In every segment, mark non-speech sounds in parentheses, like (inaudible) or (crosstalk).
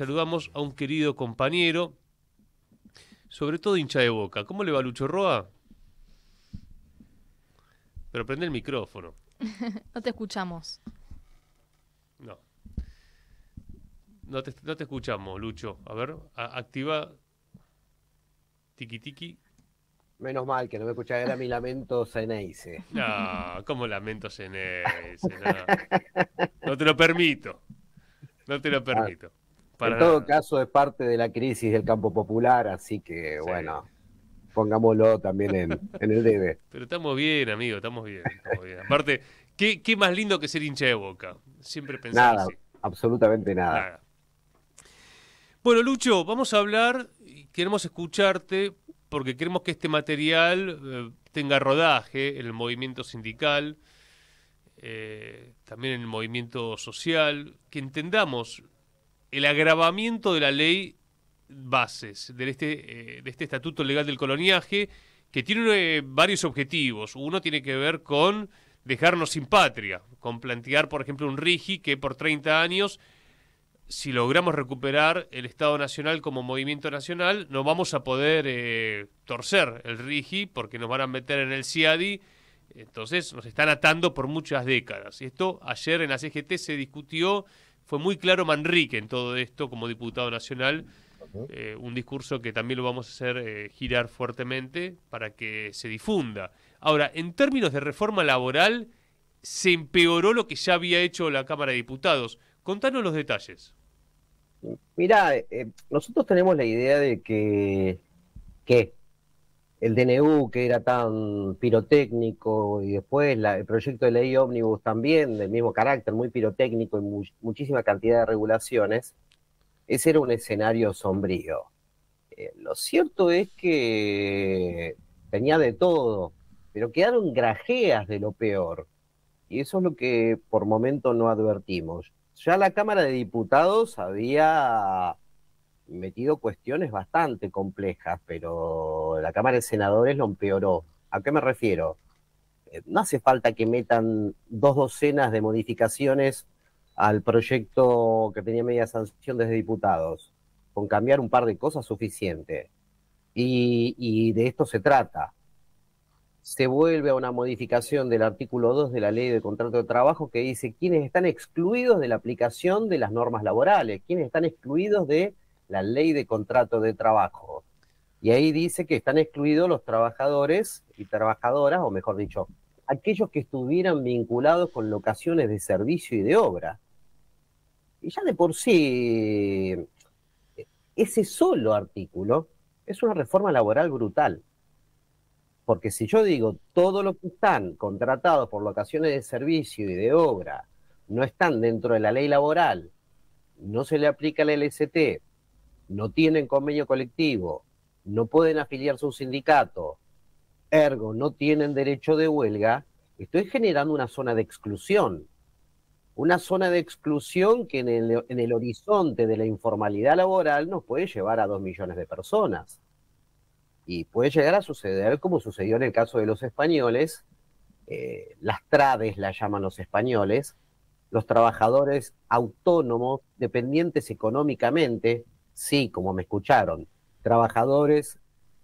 saludamos a un querido compañero, sobre todo hincha de boca. ¿Cómo le va Lucho Roa? Pero prende el micrófono. (laughs) no te escuchamos. No. No te, no te escuchamos, Lucho. A ver, activa. Tiki tiki. Menos mal que no me escuchaba. era mi lamento Ceneice. (laughs) No, ¿cómo lamento Ceneice? no. te lo permito. No te lo ah, permito. En todo caso, es parte de la crisis del campo popular, así que bueno, pongámoslo también en, el debe. (laughs) Pero estamos bien, amigo, estamos bien. Aparte, ¿qué, más lindo que ser hincha de boca? Siempre pensamos. Nada, absolutamente nada. Bueno, Lucho, vamos a hablar y queremos escucharte porque queremos que este material eh, tenga rodaje en el movimiento sindical, eh, también en el movimiento social, que entendamos el agravamiento de la ley bases de este, eh, de este estatuto legal del coloniaje, que tiene eh, varios objetivos. Uno tiene que ver con dejarnos sin patria, con plantear, por ejemplo, un RIGI que por 30 años, si logramos recuperar el Estado Nacional como movimiento nacional, no vamos a poder eh, torcer el RIGI porque nos van a meter en el CIADI. Entonces nos están atando por muchas décadas. Y esto ayer en la CGT se discutió fue muy claro Manrique en todo esto como diputado nacional. Eh, un discurso que también lo vamos a hacer eh, girar fuertemente para que se difunda. Ahora, en términos de reforma laboral, se empeoró lo que ya había hecho la Cámara de Diputados. Contanos los detalles. Mirá, eh, nosotros tenemos la idea de que, que el DNU que era tan pirotécnico y después el proyecto de ley ómnibus también del mismo carácter, muy pirotécnico y muchísima cantidad de regulaciones, ese era un escenario sombrío. Eh, lo cierto es que tenía de todo, pero quedaron grajeas de lo peor. Y eso es lo que por momento no advertimos. Ya la Cámara de Diputados había metido cuestiones bastante complejas, pero la Cámara de Senadores lo empeoró. ¿A qué me refiero? Eh, no hace falta que metan dos docenas de modificaciones al proyecto que tenía media sanción desde diputados. Con cambiar un par de cosas suficiente. Y, de esto se trata. Se vuelve a una modificación del artículo 2 de la ley de contrato de trabajo que dice quiénes están excluidos de la aplicación de las normas laborales, quiénes están excluidos de la ley de contrato de trabajo. Y ahí dice que están excluidos los trabajadores y trabajadoras, o mejor dicho, aquellos que estuvieran vinculados con locaciones de servicio y de obra. Y ya de por sí, ese solo artículo es una reforma laboral brutal. Porque si yo digo, todos los que están contratados por locaciones de servicio y de obra no están dentro de la ley laboral, no se le aplica la LST, no tienen convenio colectivo, no pueden afiliarse a un sindicato, ergo no tienen derecho de huelga, estoy generando una zona de exclusión. Una zona de exclusión que en el, horizonte de la informalidad laboral nos puede llevar a dos millones de personas. Y puede llegar a suceder, como sucedió en el caso de los españoles, eh, las trades la llaman los españoles, los trabajadores autónomos, dependientes económicamente, sí, como me escucharon, trabajadores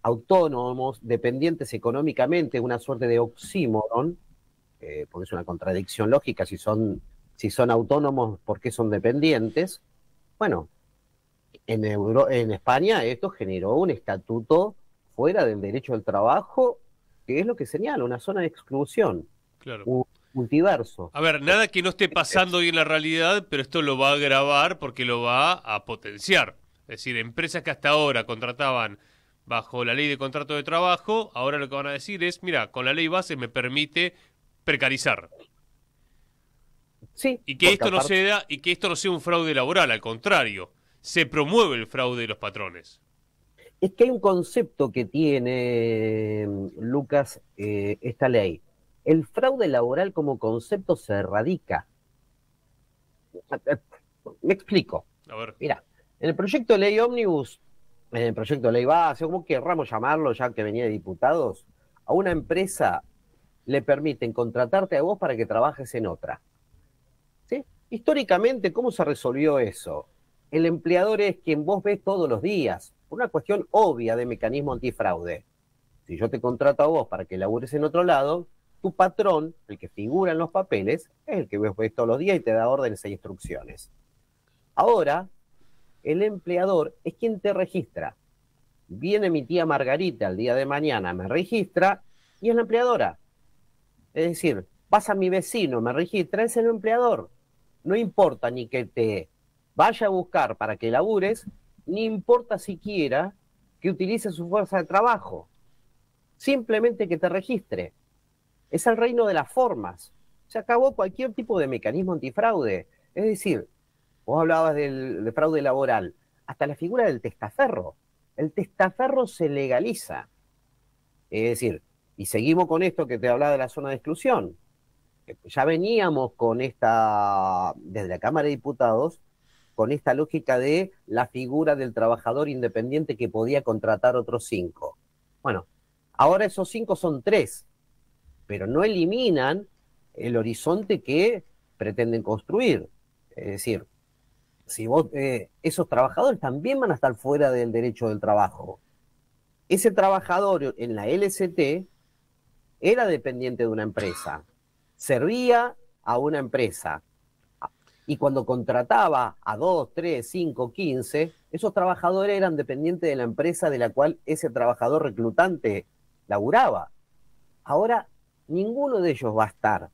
autónomos, dependientes económicamente, una suerte de oxímoron, eh, porque es una contradicción lógica, si son, si son autónomos, ¿por qué son dependientes? Bueno, en, España esto generó un estatuto fuera del derecho al trabajo, que es lo que señala, una zona de exclusión. Claro. Un, multiverso. A ver, nada que no esté pasando hoy en la realidad, pero esto lo va a agravar porque lo va a potenciar. Es decir, empresas que hasta ahora contrataban bajo la ley de contrato de trabajo, ahora lo que van a decir es, mira, con la ley base me permite precarizar. Sí, y que esto no sea y que esto no sea un fraude laboral, al contrario, se promueve el fraude de los patrones. Es que hay un concepto que tiene mm, Lucas eh, esta ley. El fraude laboral como concepto se erradica. Me explico. A ver. Mira, en el proyecto de ley ómnibus, en el proyecto de ley base, como querramos llamarlo, ya que venía de diputados, a una empresa le permiten contratarte a vos para que trabajes en otra. Históricamente, ¿cómo se resolvió eso? El empleador es quien vos ves todos los días, una cuestión obvia de mecanismo antifraude. Si yo te contrato a vos para que labures en otro lado, tu patrón, el que figura en los papeles, es el que vos ves todos los días y te da órdenes e instrucciones. Ahora, el empleador es quien te registra. Viene mi tía Margarita el día de mañana, me registra y es la empleadora. Es decir, pasa mi vecino, me registra, es el empleador. No importa ni que te vaya a buscar para que labures, ni importa siquiera que utilice su fuerza de trabajo. Simplemente que te registre. Es el reino de las formas. Se acabó cualquier tipo de mecanismo antifraude. Es decir, Vos hablabas del, fraude laboral, hasta la figura del testaferro. El testaferro se legaliza. Es decir, y seguimos con esto que te hablaba de la zona de exclusión. Eh, ya veníamos con esta, desde la Cámara de Diputados, con esta lógica de la figura del trabajador independiente que podía contratar otros cinco. Bueno, ahora esos cinco son tres, pero no eliminan el horizonte que pretenden construir. Es decir, si vos, eh, esos trabajadores también van a estar fuera del derecho del trabajo. Ese trabajador en la LST era dependiente de una empresa, servía a una empresa. Y cuando contrataba a dos, tres, 5, 15, esos trabajadores eran dependientes de la empresa de la cual ese trabajador reclutante laburaba. Ahora ninguno de ellos va a estar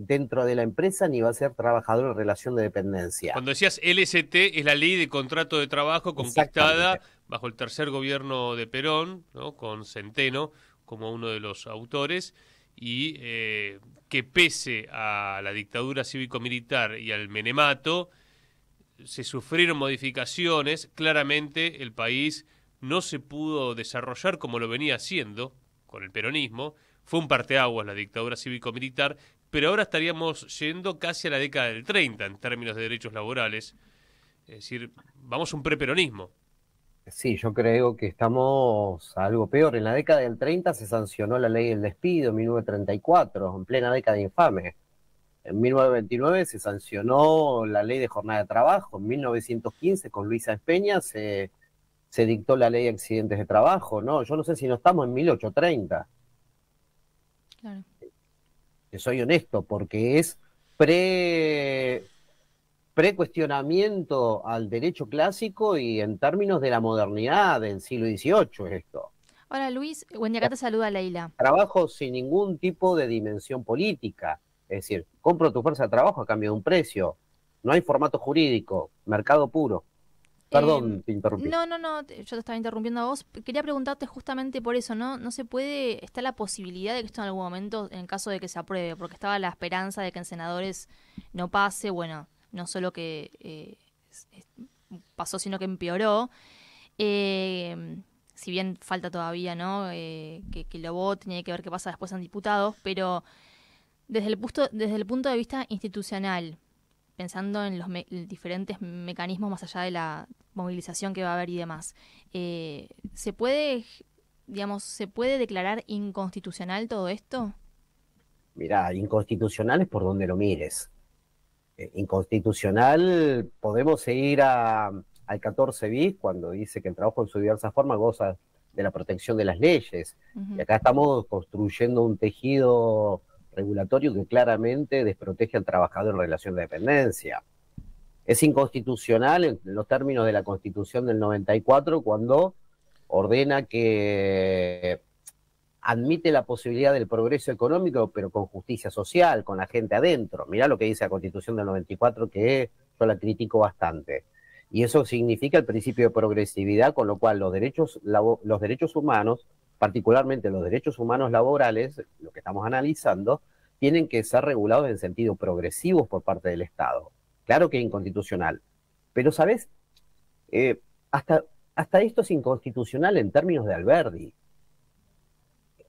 dentro de la empresa ni va a ser trabajador en relación de dependencia. Cuando decías LST es la ley de contrato de trabajo conquistada bajo el tercer gobierno de Perón, con Centeno como uno de los autores, y eh, que pese a la dictadura cívico-militar y al menemato, se sufrieron modificaciones, claramente el país no se pudo desarrollar como lo venía haciendo con el peronismo, fue un parteaguas la dictadura cívico-militar, pero ahora estaríamos yendo casi a la década del 30 en términos de derechos laborales. Es decir, vamos a un preperonismo. Sí, yo creo que estamos algo peor. En la década del 30 se sancionó la ley del despido en 1934, en plena década infame. En 1929 se sancionó la ley de jornada de trabajo. En 1915, con Luisa Espeña, se, se dictó la ley de accidentes de trabajo. No, yo no sé si no estamos en 1830. Claro que soy honesto, porque es pre precuestionamiento al derecho clásico y en términos de la modernidad del siglo XVIII esto. Hola Luis, buen acá te saluda Leila. Trabajo sin ningún tipo de dimensión política, es decir, compro tu fuerza de trabajo a cambio de un precio, no hay formato jurídico, mercado puro. Perdón, em, te interrumpí. No, no, no, yo te estaba interrumpiendo a vos. Quería preguntarte justamente por eso, ¿no? ¿No se puede, está la posibilidad de que esto en algún momento, en caso de que se apruebe, porque estaba la esperanza de que en senadores no pase, bueno, no solo que eh, pasó, sino que empeoró. Em, si bien falta todavía, ¿no? Eh, que, que lo voten y hay que ver qué pasa después en diputados, pero desde el, punto, desde el punto de vista institucional, pensando en los diferentes mecanismos más allá de la movilización que va a haber y demás, eh, ¿se puede, digamos, se puede declarar inconstitucional todo esto? Mirá, inconstitucional es por donde lo mires. Eh, inconstitucional, podemos seguir a, al 14 bis cuando dice que el trabajo en su diversa forma goza de la protección de las leyes. Y acá estamos construyendo un tejido regulatorio que claramente desprotege al trabajador en relación de dependencia. Es inconstitucional en los términos de la Constitución del 94 cuando ordena que admite la posibilidad del progreso económico, pero con justicia social, con la gente adentro. Mirá lo que dice la Constitución del 94, que yo la critico bastante. Y eso significa el principio de progresividad, con lo cual los derechos, los derechos humanos particularmente los derechos humanos laborales, lo que estamos analizando, tienen que ser regulados en sentido progresivo por parte del Estado. Claro que es inconstitucional, pero sabes, eh, hasta, hasta esto es inconstitucional en términos de Alberdi.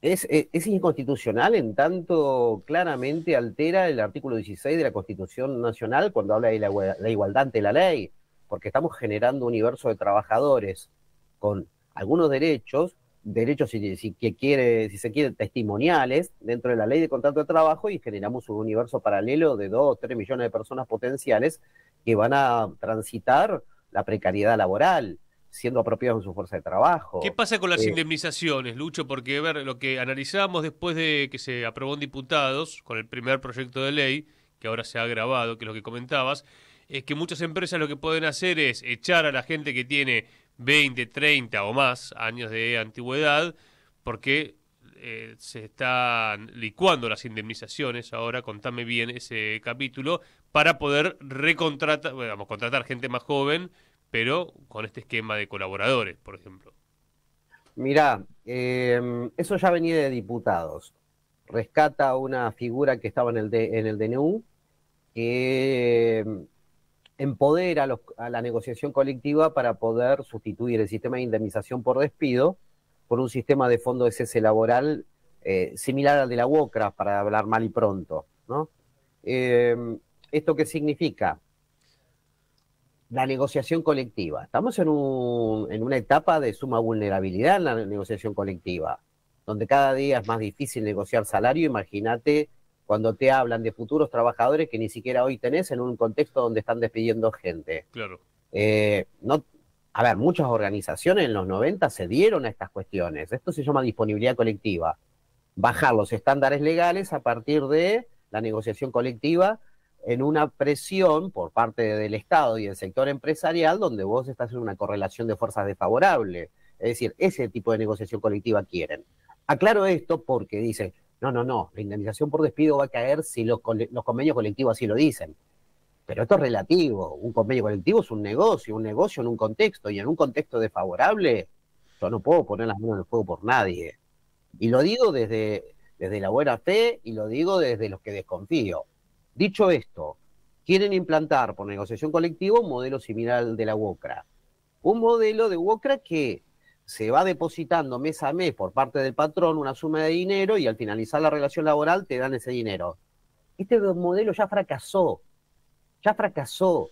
Es, eh, inconstitucional en tanto claramente altera el artículo 16 de la Constitución Nacional cuando habla de la, la igualdad ante la ley, porque estamos generando un universo de trabajadores con algunos derechos derechos, si, que quiere, si se quiere, testimoniales dentro de la ley de contrato de trabajo y generamos un universo paralelo de 2 o 3 millones de personas potenciales que van a transitar la precariedad laboral siendo apropiados en su fuerza de trabajo. ¿Qué pasa con las eh, indemnizaciones, Lucho? Porque, ver, lo que analizamos después de que se aprobó en diputados con el primer proyecto de ley, que ahora se ha grabado, que es lo que comentabas, es que muchas empresas lo que pueden hacer es echar a la gente que tiene 20, 30 o más años de antigüedad, porque eh, se están licuando las indemnizaciones ahora, contame bien ese capítulo, para poder recontratar, vamos, contratar gente más joven, pero con este esquema de colaboradores, por ejemplo. Mirá, em, eso ya venía de diputados. Rescata una figura que estaba en el, de, en el DNU, que em, empodera a, a la negociación colectiva para poder sustituir el sistema de indemnización por despido por un sistema de fondo de cese laboral eh, similar al de la UOCRA, para hablar mal y pronto. Em, ¿Esto qué significa? La negociación colectiva. Estamos en, en una etapa de suma vulnerabilidad en la negociación colectiva, donde cada día es más difícil negociar salario. Imagínate cuando te hablan de futuros trabajadores que ni siquiera hoy tenés en un contexto donde están despidiendo gente. Claro. Eh, a ver, muchas organizaciones en los 90 se dieron a estas cuestiones. Esto se llama disponibilidad colectiva. Bajar los estándares legales a partir de la negociación colectiva en una presión por parte del Estado y el sector empresarial donde vos estás en una correlación de fuerzas desfavorables. Es decir, ese tipo de negociación colectiva quieren. Aclaro esto porque dicen, no, no, no, la indemnización por despido va a caer si los, convenios colectivos así lo dicen. Pero esto es relativo, un convenio colectivo es un negocio, un negocio en un contexto, y en un contexto desfavorable yo no puedo poner las manos en el fuego por nadie. Y lo digo desde, desde la buena fe y lo digo desde los que desconfío. Dicho esto, quieren implantar por negociación colectiva un modelo similar al de la UOCRA. Un modelo de UOCRA que se va depositando mes a mes por parte del patrón una suma de dinero y al finalizar la relación laboral te dan ese dinero. Este modelo ya fracasó, ya fracasó.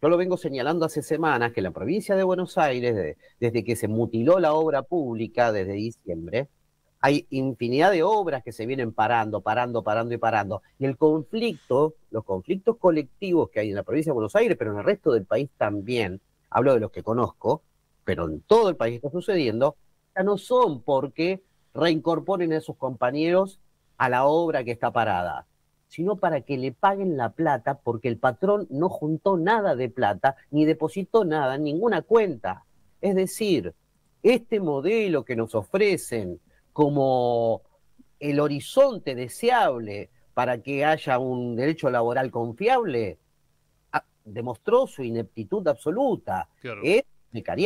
Yo lo vengo señalando hace semanas que en la provincia de Buenos Aires, desde que se mutiló la obra pública desde diciembre, hay infinidad de obras que se vienen parando, parando, parando y parando. Y el conflicto, los conflictos colectivos que hay en la provincia de Buenos Aires, pero en el resto del país también, hablo de los que conozco, pero en todo el país está sucediendo, ya no son porque reincorporen a sus compañeros a la obra que está parada, sino para que le paguen la plata porque el patrón no juntó nada de plata ni depositó nada en ninguna cuenta. Es decir, este modelo que nos ofrecen como el horizonte deseable para que haya un derecho laboral confiable, ah, demostró su ineptitud absoluta.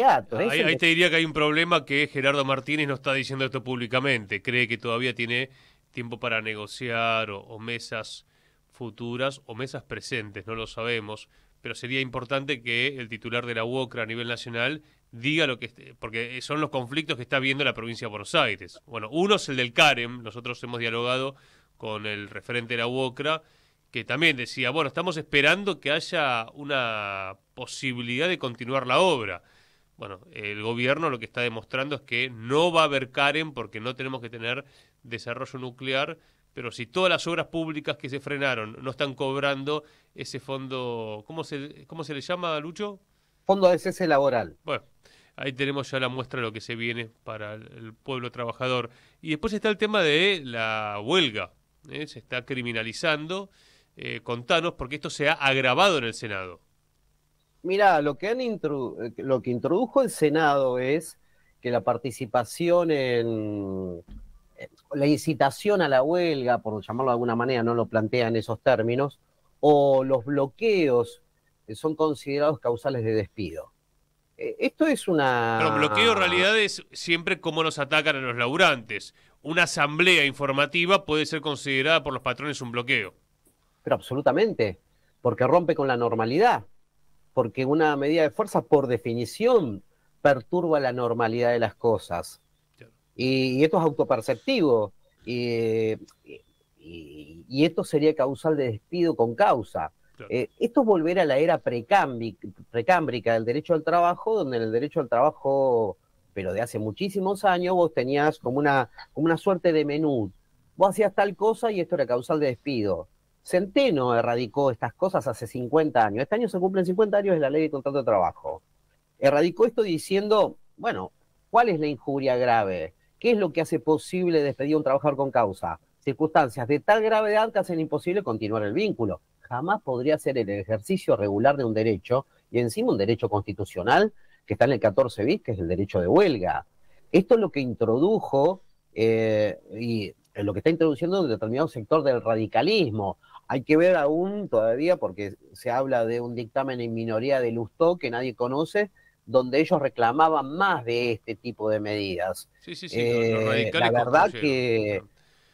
Ah, ahí, te diría que hay un problema que Gerardo Martínez no está diciendo esto públicamente. Cree que todavía tiene tiempo para negociar o, mesas futuras o mesas presentes, no lo sabemos. Pero sería importante que el titular de la UOCRA a nivel nacional diga lo que... porque son los conflictos que está viendo la provincia de Buenos Aires. Bueno, uno es el del CAREM. Nosotros hemos dialogado con el referente de la UOCRA que también decía, bueno, estamos esperando que haya una posibilidad de continuar la obra. Bueno, el gobierno lo que está demostrando es que no va a haber Karen porque no tenemos que tener desarrollo nuclear, pero si todas las obras públicas que se frenaron no están cobrando ese fondo, ¿cómo se, cómo se le llama, Lucho? Fondo de cese laboral. Bueno, ahí tenemos ya la muestra de lo que se viene para el pueblo trabajador. Y después está el tema de la huelga. ¿eh? Se está criminalizando eh, contanos, porque esto se ha agravado en el Senado. Mira, lo que, han eh, lo que introdujo el Senado es que la participación en eh, la incitación a la huelga, por llamarlo de alguna manera, no lo plantea en esos términos, o los bloqueos eh, son considerados causales de despido. Esto es una... Pero bloqueo en realidad es siempre como nos atacan a los laburantes. Una asamblea informativa puede ser considerada por los patrones un bloqueo pero absolutamente, porque rompe con la normalidad, porque una medida de fuerza, por definición, perturba la normalidad de las cosas. Y, esto es autoperceptivo, y, esto sería causal de despido con causa. Eh, esto es volver a la era precámbrica del derecho al trabajo, donde en el derecho al trabajo, pero de hace muchísimos años, vos tenías como una, como una suerte de menú. Vos hacías tal cosa y esto era causal de despido. Centeno erradicó estas cosas hace 50 años. Este año se cumplen 50 años de la ley de contrato de trabajo. Erradicó esto diciendo, bueno, ¿cuál es la injuria grave? ¿Qué es lo que hace posible despedir a un trabajador con causa? Circunstancias de tal gravedad que hacen imposible continuar el vínculo. Jamás podría ser el ejercicio regular de un derecho y encima un derecho constitucional que está en el 14 bis, que es el derecho de huelga. Esto es lo que introdujo eh, y lo que está introduciendo un determinado sector del radicalismo. Hay que ver aún todavía, porque se habla de un dictamen en minoría de Lustó que nadie conoce, donde ellos reclamaban más de este tipo de medidas. Sí, sí, sí. Eh, la verdad que,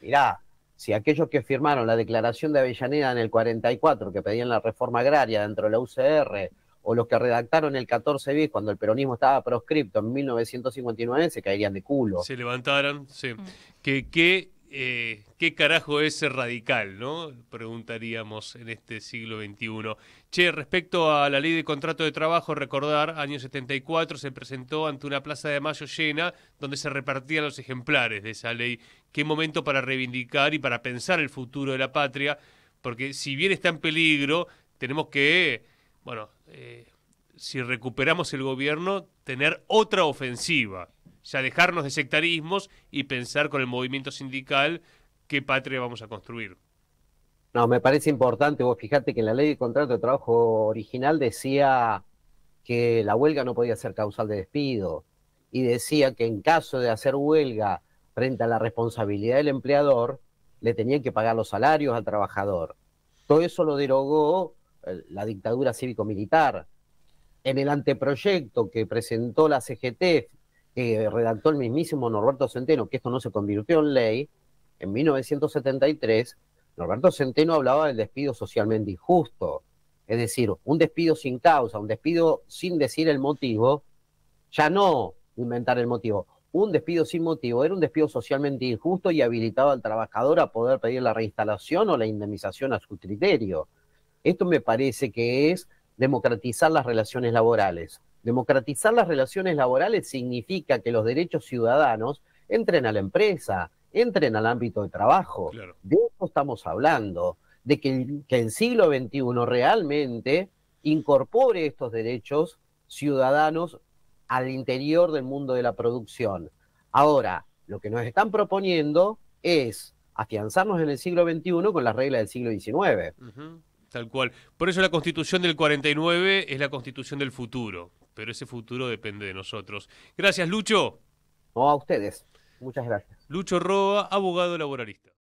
mirá, si aquellos que firmaron la declaración de Avellaneda en el 44, que pedían la reforma agraria dentro de la UCR, o los que redactaron el 14 bis cuando el peronismo estaba proscripto en 1959 se caerían de culo. Se levantaron, sí. Mm. Que, que eh, ¿qué carajo es radical, no? Preguntaríamos en este siglo XXI. Che, respecto a la ley de contrato de trabajo, recordar, año 74 se presentó ante una plaza de mayo llena donde se repartían los ejemplares de esa ley. Qué momento para reivindicar y para pensar el futuro de la patria, porque si bien está en peligro, tenemos que, bueno, eh, si recuperamos el gobierno, tener otra ofensiva, ya dejarnos de sectarismos y pensar con el movimiento sindical qué patria vamos a construir. No, me parece importante, vos fijate que en la ley de contrato de trabajo original decía que la huelga no podía ser causal de despido y decía que en caso de hacer huelga frente a la responsabilidad del empleador, le tenían que pagar los salarios al trabajador. Todo eso lo derogó eh, la dictadura cívico-militar en el anteproyecto que presentó la CGT, que redactó el mismísimo Norberto Centeno, que esto no se convirtió en ley, en 1973, Norberto Centeno hablaba del despido socialmente injusto. Es decir, un despido sin causa, un despido sin decir el motivo, ya no inventar el motivo. Un despido sin motivo era un despido socialmente injusto y habilitaba al trabajador a poder pedir la reinstalación o la indemnización a su criterio. Esto me parece que es democratizar las relaciones laborales. Democratizar las relaciones laborales significa que los derechos ciudadanos entren a la empresa, entren al ámbito de trabajo. De eso estamos hablando, de que, el siglo XXI realmente incorpore estos derechos ciudadanos al interior del mundo de la producción. Ahora, lo que nos están proponiendo es afianzarnos en el siglo XXI con las reglas del siglo XIX. Tal cual. Por eso la constitución del 49 es la constitución del futuro, pero ese futuro depende de nosotros. Gracias, Lucho. No, a ustedes. Muchas gracias. Lucho Roa, abogado laboralista.